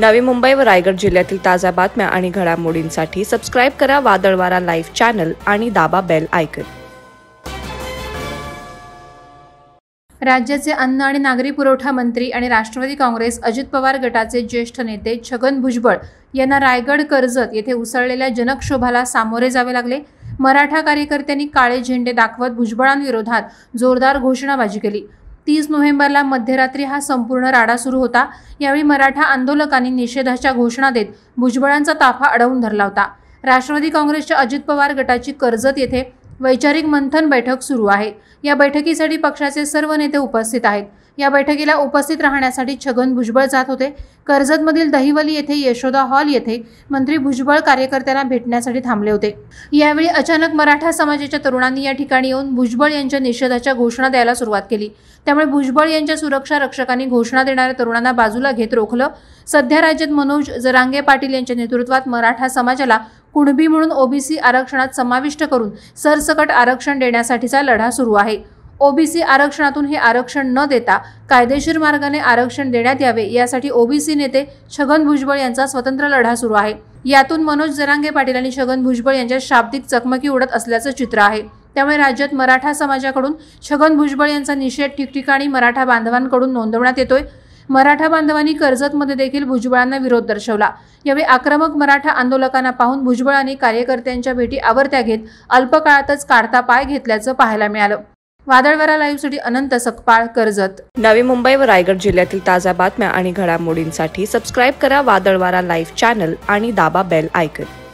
नवी मुंबई व रायगड जिल्ह्यातील ताज्या बातम्या आणि घडामोडींसाठी सबस्क्राईब करा वादळवारा लाईव्ह चॅनल आणि दाबा बेल आयकन राज्याचे अन्न आणि नागरी पुरवठा मंत्री आणि राष्ट्रवादी काँग्रेस अजित पवार गटाचे ज्येष्ठ नेते छगन भुजबळ यांना रायगड कर्जत येथे उसळलेल्या जनक्षोभाला सामोरे जावे लागले मराठा कार्यकर्त्यांनी काळे झेंडे दाखवत भुजबळांविरोधात जोरदार घोषणाबाजी केली तीस नोव्हेंबरला मध्यरात्री हा संपूर्ण राडा सुरू होता यावेळी मराठा आंदोलकांनी निषेधाच्या घोषणा देत भुजबळांचा ताफा अडवून धरला होता राष्ट्रवादी काँग्रेसच्या अजित पवार गटाची कर्जत येथे वैचारिक मंथन बैठक सुरू आहे या बैठकीसाठी पक्षाचे सर्व नेते उपस्थित आहेत या बैठकीला उपस्थित राहण्यासाठी छगन भुजबळ जात होते कर्जतमधील दहिवली येथे यशोदा हॉल येथे मंत्री भुजबळ कार्यकर्त्यांना भेटण्यासाठी थांबले होते यावेळी अचानक मराठा समाजाच्या तरुणांनी या ठिकाणी येऊन भुजबळ यांच्या निषेधाच्या घोषणा द्यायला सुरुवात केली त्यामुळे भुजबळ यांच्या सुरक्षा रक्षकांनी घोषणा देणाऱ्या तरुणांना बाजूला घेत रोखलं सध्या राज्यात मनोज जरांगे पाटील यांच्या नेतृत्वात मराठा समाजाला कुणबी म्हणून ओबीसी आरक्षणात समाविष्ट करून सरसकट आरक्षण देण्यासाठीचा लढा सुरू आहे ओबीसी आरक्षणातून हे आरक्षण न देता कायदेशीर मार्गाने आरक्षण देण्यात यावे यासाठी ओबीसी नेते छगन भुजबळ यांचा स्वतंत्र लढा सुरू आहे यातून मनोज जरांगे पाटील आणि छगन भुजबळ यांच्या शाब्दिक चकमकी उडत असल्याचं चित्र आहे त्यामुळे राज्यात मराठा समाजाकडून छगन भुजबळ यांचा निषेध ठिकठिकाणी मराठा बांधवांकडून नोंदवण्यात येतोय मराठा बांधवांनी कर्जतमध्ये देखील भुजबळांना विरोध दर्शवला यावेळी आक्रमक मराठा आंदोलकांना पाहून आणि कार्यकर्त्यांच्या भेटी आवर्त्या घेत अल्पकाळातच काढता पाय घेतल्याचं पाहायला मिळालं वादळवारा लाईव्ह लाईव्हसाठी अनंत सकपाळ कर्जत नवी मुंबई व रायगड जिल्ह्यातील ताज्या बातम्या आणि घडामोडींसाठी सबस्क्राईब करा वादळवारा लाईव्ह चॅनल आणि दाबा बेल आयकन